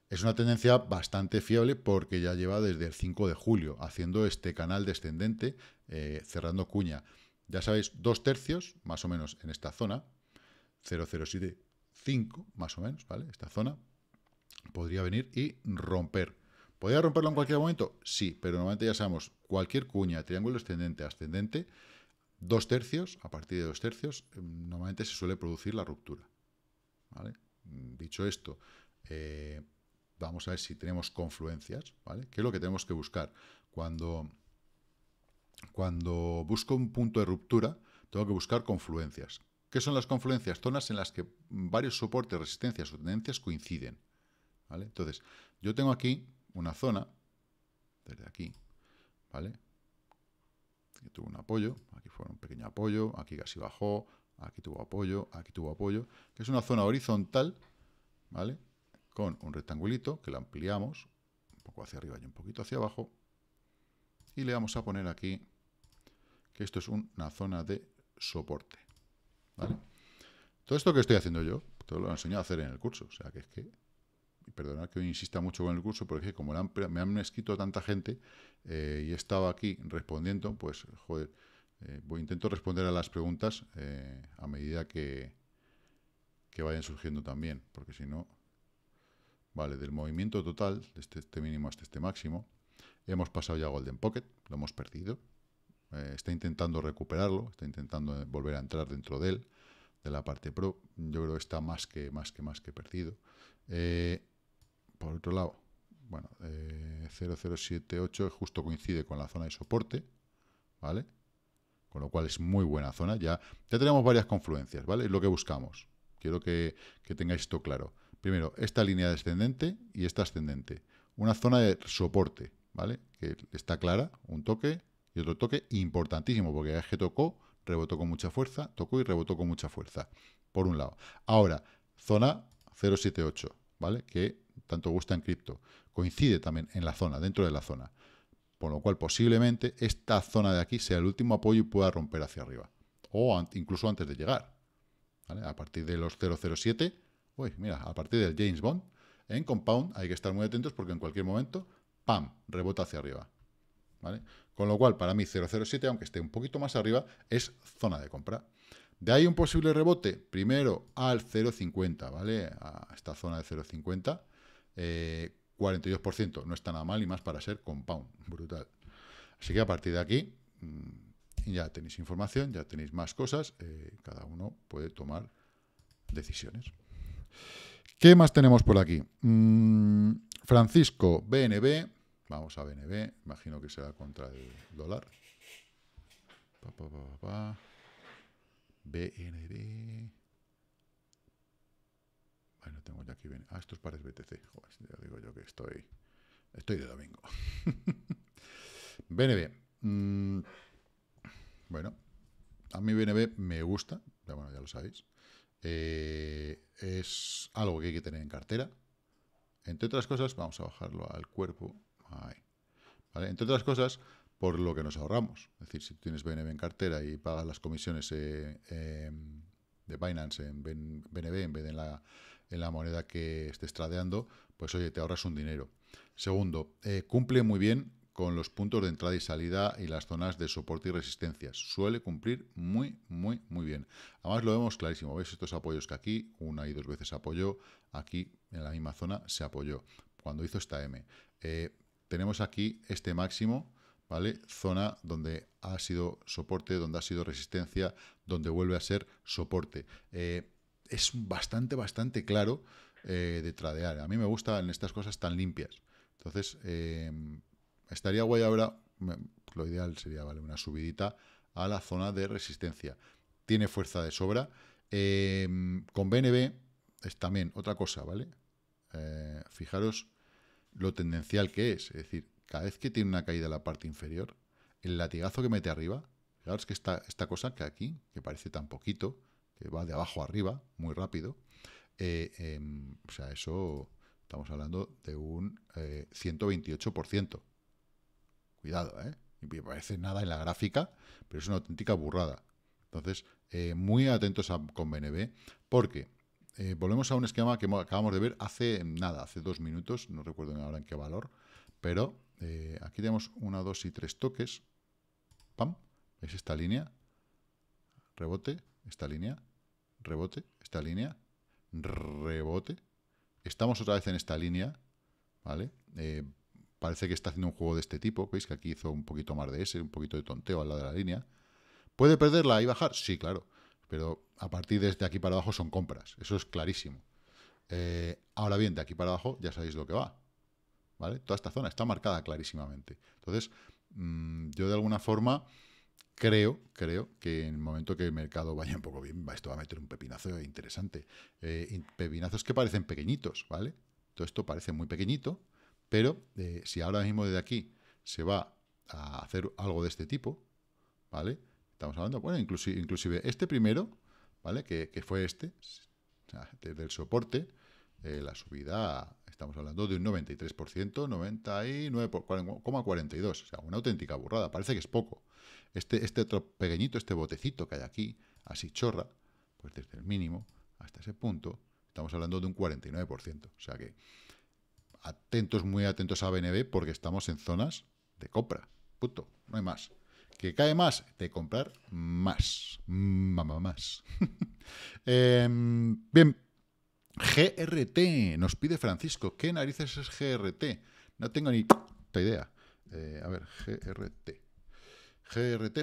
Es una tendencia bastante fiable porque ya lleva desde el 5 de julio haciendo este canal descendente, eh, cerrando cuña. Ya sabéis, dos tercios, más o menos, en esta zona, 0,075, más o menos, ¿vale? Esta zona podría venir y romper. ¿Podría romperlo en cualquier momento? Sí, pero normalmente ya sabemos, cualquier cuña, triángulo descendente, ascendente, dos tercios, a partir de dos tercios, normalmente se suele producir la ruptura. Dicho esto, eh, vamos a ver si tenemos confluencias, ¿vale? ¿Qué es lo que tenemos que buscar? Cuando, cuando busco un punto de ruptura, tengo que buscar confluencias. ¿Qué son las confluencias? Zonas en las que varios soportes, resistencias o tendencias coinciden. ¿vale? Entonces, yo tengo aquí una zona, desde aquí, ¿vale? Aquí tuvo un apoyo, aquí fue un pequeño apoyo, aquí casi bajó, aquí tuvo apoyo, aquí tuvo apoyo, que es una zona horizontal, ¿vale? con un rectangulito que lo ampliamos, un poco hacia arriba y un poquito hacia abajo, y le vamos a poner aquí que esto es una zona de soporte. Todo esto que estoy haciendo yo, todo lo he enseñado a hacer en el curso, o sea que es que, perdonad que insista mucho con el curso, porque como me han escrito tanta gente eh, y he estado aquí respondiendo, pues joder, eh, intento responder a las preguntas eh, a medida que, que vayan surgiendo también, porque si no, ¿vale? Del movimiento total, de este, este mínimo hasta este máximo, hemos pasado ya Golden Pocket, lo hemos perdido. Eh, está intentando recuperarlo, está intentando eh, volver a entrar dentro de él, de la parte pro. Yo creo que está más que, más que, más que perdido. Eh, por otro lado, bueno, 0078 justo coincide con la zona de soporte, ¿vale? Con lo cual es muy buena zona. Ya, ya tenemos varias confluencias, ¿vale? Es lo que buscamos. Quiero que, que tengáis esto claro primero, esta línea descendente y esta ascendente. Una zona de soporte, ¿vale? Que está clara, un toque y otro toque importantísimo, porque es que tocó, rebotó con mucha fuerza, tocó y rebotó con mucha fuerza, por un lado. Ahora, zona 078, ¿vale? Que tanto gusta en cripto. Coincide también en la zona, dentro de la zona. Por lo cual, posiblemente, esta zona de aquí sea el último apoyo y pueda romper hacia arriba. O incluso antes de llegar. ¿vale? A partir de los 007 uy, mira, a partir del James Bond, en Compound hay que estar muy atentos porque en cualquier momento, ¡pam!, rebota hacia arriba. ¿Vale? Con lo cual, para mí 007, aunque esté un poquito más arriba, es zona de compra. De ahí un posible rebote, primero al 0,50, ¿vale? A esta zona de 0,50. 42%, eh, no está nada mal y más para ser compound, brutal. Así que a partir de aquí mm, ya tenéis información, ya tenéis más cosas, eh, cada uno puede tomar decisiones. ¿Qué más tenemos por aquí? Mm, Francisco, BNB. Vamos a BNB. Imagino que será contra el dólar. BNB. aquí Ah, esto es pares BTC. ya digo yo que estoy. Estoy de domingo. BNB. [laughs] Mm, bueno, a mí BNB me gusta. bueno, ya lo sabéis. Eh, es algo que hay que tener en cartera. Entre otras cosas, vamos a bajarlo al cuerpo. Entre otras cosas, por lo que nos ahorramos. Es decir, si tú tienes BNB en cartera y pagas las comisiones eh, em, de Binance en BNB en vez de en la, en la, moneda que estés tradeando, pues oye, te ahorras un dinero. Segundo, eh, cumple muy bien con los puntos de entrada y salida y las zonas de soporte y resistencia... Suele cumplir muy, muy, muy bien. Además lo vemos clarísimo. ¿Veis estos apoyos que aquí, una y dos veces apoyó, aquí en la misma zona se apoyó cuando hizo esta M. Eh, tenemos aquí este máximo, ¿vale? Zona donde ha sido soporte, donde ha sido resistencia, donde vuelve a ser soporte. Eh, es bastante, bastante claro eh, de tradear. A mí me gustan estas cosas tan limpias. Entonces, Estaría guay ahora, lo ideal sería, vale, una subidita a la zona de resistencia. Tiene fuerza de sobra. Em, con BNB es también otra cosa, ¿vale? Eh, fijaros lo tendencial que es. Es decir, cada vez que tiene una caída en la parte inferior, el latigazo que mete arriba, fijaros que esta, esta cosa que aquí, que parece tan poquito, que va de abajo arriba, muy rápido, eh, em, o sea, eso estamos hablando de un 128%. Eh, Cuidado, ¿eh? Y parece nada en la gráfica, pero es una auténtica burrada. Entonces, eh, muy atentos con BNB, porque eh, volvemos a un esquema que acabamos de ver hace nada, hace dos minutos, no recuerdo ahora en qué valor, pero eh, aquí tenemos una, dos y tres toques. Pam, es esta línea, rebote, esta línea, rebote, esta línea, rebote. Estamos otra vez en esta línea, ¿vale? Eh, parece que está haciendo un juego de este tipo, veis que aquí hizo un poquito más de ese, un poquito de tonteo al lado de la línea. ¿Puede perderla y bajar? Sí, claro, pero a partir de aquí para abajo son compras, eso es clarísimo. Eh, ahora bien, de aquí para abajo ya sabéis lo que va, ¿vale? Toda esta zona está marcada clarísimamente. Entonces, mm, yo de alguna forma creo, creo que en el momento que el mercado vaya un poco bien, esto va a meter un pepinazo interesante. Eh, pepinazos que parecen pequeñitos, ¿vale? Todo esto parece muy pequeñito, pero eh, si ahora mismo desde aquí se va a hacer algo de este tipo, ¿vale? Estamos hablando, bueno, inclusive, este primero, ¿vale? Que, fue este, desde el soporte, eh, la subida, estamos hablando de un 93%, 99,42%, o sea, una auténtica burrada, parece que es poco. Este, este otro pequeñito, este botecito que hay aquí, así chorra, pues desde el mínimo hasta ese punto, estamos hablando de un 49%, o sea que atentos, muy atentos a BNB porque estamos en zonas de compra. ...puto, No hay más. ¿Que cae más? De comprar más. Mamá, más. [laughs] Em, bien. GRT. Nos pide Francisco. ¿Qué narices es GRT? No tengo ni puta idea. Eh, a ver, GRT. GRT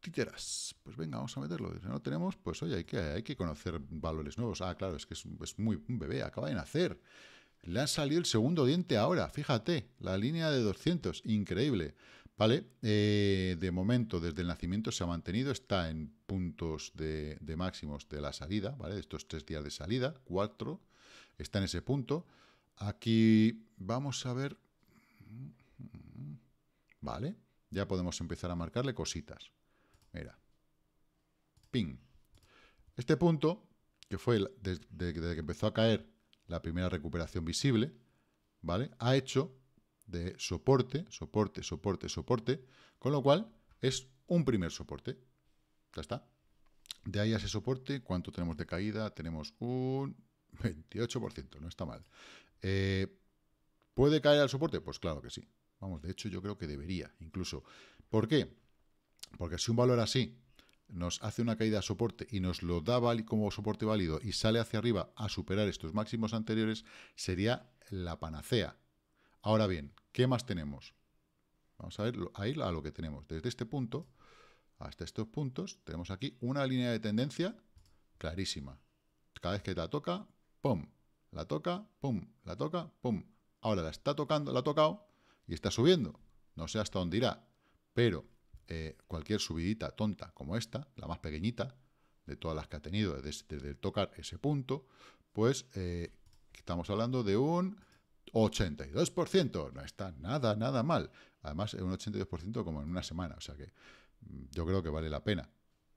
títeras. Pues venga, vamos a meterlo. Si no tenemos, pues oye, hay que, hay que conocer valores nuevos. Ah, claro, es que es, es muy un bebé, acaba de nacer. Le ha salido el segundo diente ahora, fíjate, la línea de 200, increíble. ¿Vale? Eh, de momento, desde el nacimiento se ha mantenido, está en puntos de, máximos de la salida, ¿vale? De estos tres días de salida, cuatro, está en ese punto. Aquí vamos a ver... ¿Vale? Ya podemos empezar a marcarle cositas. Mira. Ping. Este punto, que fue desde que empezó a caer la primera recuperación visible, ¿vale? Ha hecho de soporte, soporte, soporte, soporte, con lo cual es un primer soporte. Ya está. De ahí a ese soporte, ¿cuánto tenemos de caída? Tenemos un 28%, no está mal. Eh, ¿Puede caer al soporte? Pues claro que sí. Vamos, de hecho yo creo que debería, incluso. ¿Por qué? Porque si un valor así nos hace una caída de soporte y nos lo da como soporte válido y sale hacia arriba a superar estos máximos anteriores, sería la panacea. Ahora bien, ¿qué más tenemos? Vamos a ver ahí a lo que tenemos. Desde este punto hasta estos puntos, tenemos aquí una línea de tendencia clarísima. Cada vez que la toca, ¡pum! La toca, ¡pum! La toca, ¡pum! Ahora la está tocando, la ha tocado y está subiendo. No sé hasta dónde irá, pero eh, cualquier subidita tonta como esta, la más pequeñita, de todas las que ha tenido desde, el tocar ese punto, pues eh, estamos hablando de un 82%. No está nada, nada mal. Además, un 82% como en una semana. O sea que mm, yo creo que vale la pena.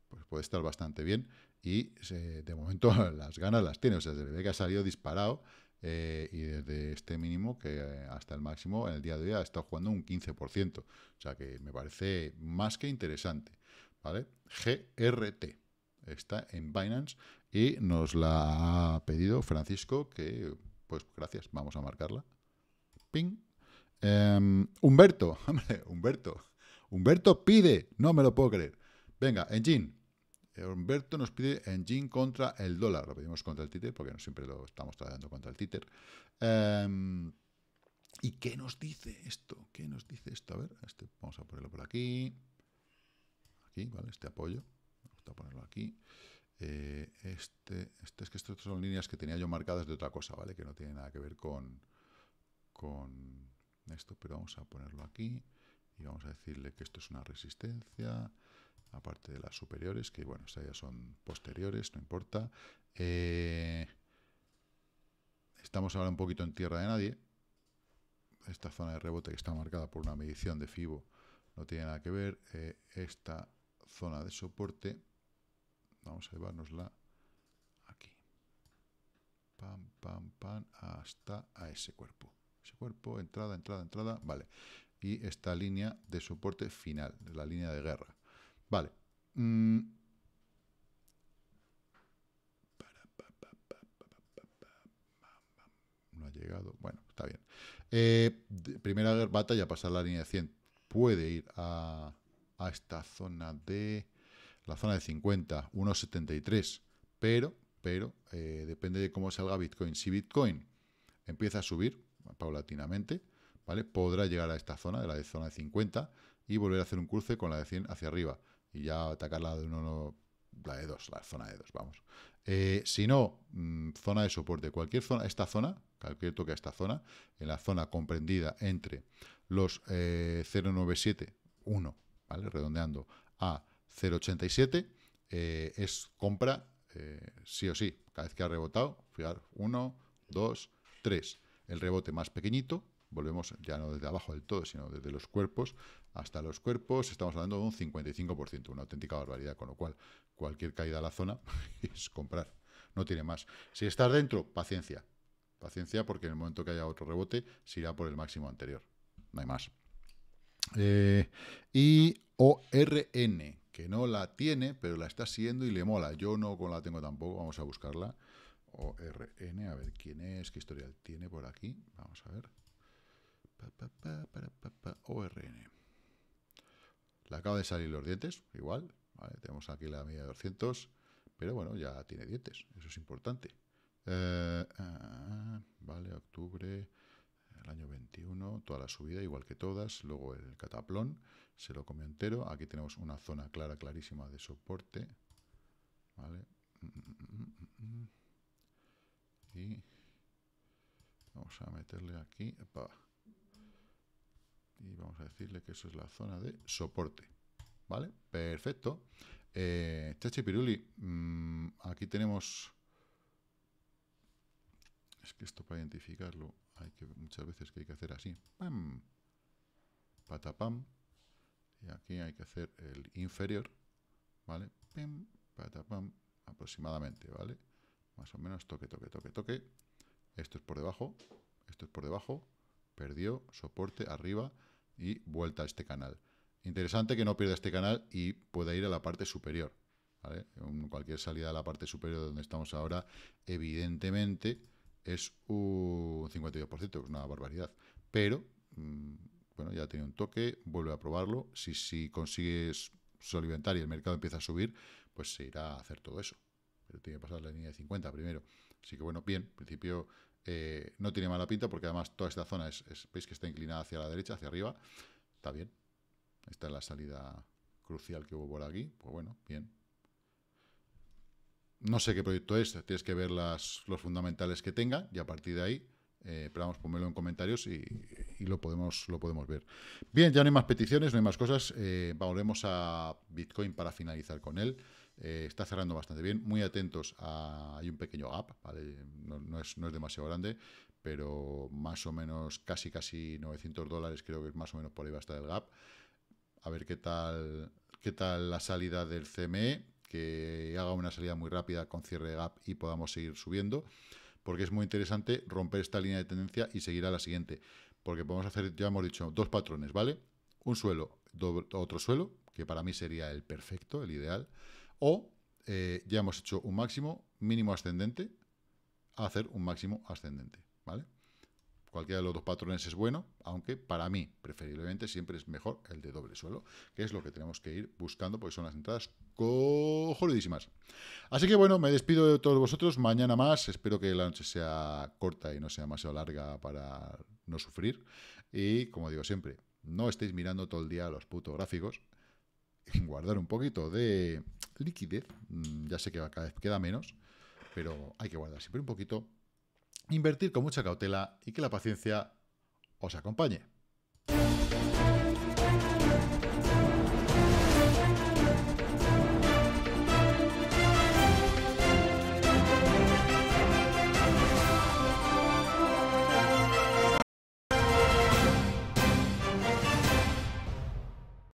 Pues puede estar bastante bien. Y eh, de momento [laughs] las ganas las tiene. O sea, se ve que ha salido disparado eh, y desde este mínimo que eh, hasta el máximo en el día de hoy ha estado jugando un 15%. O sea que me parece más que interesante. ¿Vale? GRT está en Binance y nos la ha pedido Francisco, que pues gracias, vamos a marcarla. Ping. Em, Humberto, [laughs] Humberto. Humberto pide, no me lo puedo creer. Venga, Engine, eh, Humberto nos pide engine contra el dólar. Lo pedimos contra el títer porque no siempre lo estamos tratando contra el títer. Em, ¿Y qué nos dice esto? ¿Qué nos dice esto? A ver, este, vamos a ponerlo por aquí. Aquí, ¿vale? Este apoyo. Vamos a ponerlo aquí. Eh, este, este, es que estas son líneas que tenía yo marcadas de otra cosa, ¿vale? Que no tiene nada que ver con, con esto, pero vamos a ponerlo aquí. Y vamos a decirle que esto es una resistencia aparte de las superiores, que bueno, estas ya son posteriores, no importa. Eh, estamos ahora un poquito en tierra de nadie. Esta zona de rebote que está marcada por una medición de FIBO no tiene nada que ver. Eh, esta zona de soporte, vamos a llevárnosla aquí. Pam, pam, pam, hasta a ese cuerpo. Ese cuerpo, entrada, entrada, entrada, vale. Y esta línea de soporte final, la línea de guerra. Vale. Mm. No ha llegado. Bueno, está bien. Eh, primera batalla, pasar la línea de 100. Puede ir a, a esta zona de... La zona de 50, 1,73. Pero, pero, eh, depende de cómo salga Bitcoin. Si Bitcoin empieza a subir paulatinamente, ¿vale? Podrá llegar a esta zona, de la de zona de 50, y volver a hacer un cruce con la de 100 hacia arriba y ya atacar la de 1, la de 2, la zona de 2, vamos. Eh, si no, mm, zona de soporte, cualquier zona, esta zona, cualquier toque a esta zona, en la zona comprendida entre los eh, 097, ¿vale? Redondeando a 087, eh, es compra eh, sí o sí. Cada vez que ha rebotado, fijar 1, 2, 3. El rebote más pequeñito, volvemos ya no desde abajo del todo, sino desde los cuerpos, hasta los cuerpos, estamos hablando de un 55%, una auténtica barbaridad, con lo cual cualquier caída a la zona [laughs] es comprar, no tiene más. Si estás dentro, paciencia, paciencia porque en el momento que haya otro rebote se irá por el máximo anterior, no hay más. Eh, y ORN, que no la tiene, pero la está siguiendo y le mola. Yo no la tengo tampoco, vamos a buscarla. ORN, a ver quién es, qué historial tiene por aquí. Vamos a ver. ORN. Le acaba de salir los dientes, igual. tenemos aquí la media de 200, pero bueno, ya tiene dientes, eso es importante. Eh, ah, vale, octubre, el año 21, toda la subida, igual que todas. Luego el cataplón, se lo comió entero. Aquí tenemos una zona clara, clarísima de soporte. Vale. Y vamos a meterle aquí. pa y vamos a decirle que eso es la zona de soporte. ¿Vale? Perfecto. Chachi eh, Piruli, mm, aquí tenemos... Es que esto para identificarlo hay que muchas veces que hay que hacer así. ¡Pam! Patapam. Y aquí hay que hacer el inferior. ¿Vale? Pim, patapam. Aproximadamente, ¿vale? Más o menos toque, toque, toque, toque. Esto es por debajo. Esto es por debajo. Perdió. Soporte arriba y vuelta a este canal. Interesante que no pierda este canal y pueda ir a la parte superior. cualquier salida a la parte superior donde estamos ahora, evidentemente es un 52%, es una barbaridad. Pero, mm, bueno, ya tenido un toque, vuelve a probarlo. Si, si consigues solventar y el mercado empieza a subir, pues se irá a hacer todo eso. Pero tiene que pasar la línea de 50 primero. Así que bueno, bien, en principio eh, no tiene mala pinta porque además toda esta zona es, veis que está inclinada hacia la derecha, hacia arriba. Está bien. Esta es la salida crucial que hubo por aquí. Pues bueno, bien. No sé qué proyecto es, tienes que ver las, los fundamentales que tenga y a partir de ahí, esperamos eh, pero ponmelo en comentarios y, lo, podemos, lo podemos ver. Bien, ya no hay más peticiones, no hay más cosas. Eh, volvemos a Bitcoin para finalizar con él. Eh, está cerrando bastante bien. Muy atentos a. Hay un pequeño gap, ¿vale? No, es, demasiado grande, pero más o menos casi, casi 900 dólares, creo que es más o menos por ahí va a estar el gap. A ver qué tal, qué tal la salida del CME, que haga una salida muy rápida con cierre de gap y podamos seguir subiendo, porque es muy interesante romper esta línea de tendencia y seguir a la siguiente, porque podemos hacer, ya hemos dicho, dos patrones, ¿vale? Un suelo, otro suelo, que para mí sería el perfecto, el ideal o eh, ya hemos hecho un máximo mínimo ascendente hacer un máximo ascendente, ¿vale? Cualquiera de los dos patrones es bueno, aunque para mí, preferiblemente, siempre es mejor el de doble suelo, que es lo que tenemos que ir buscando, porque son las entradas cojonudísimas. Así que bueno, me despido de todos vosotros, mañana más, espero que la noche sea corta y no sea demasiado larga para no sufrir, y como digo siempre, no estéis mirando todo el día los putos gráficos, [laughs] guardar un poquito de liquidez. Mm, ya sé que cada vez queda menos, pero hay que guardar siempre un poquito. Invertir con mucha cautela y que la paciencia os acompañe.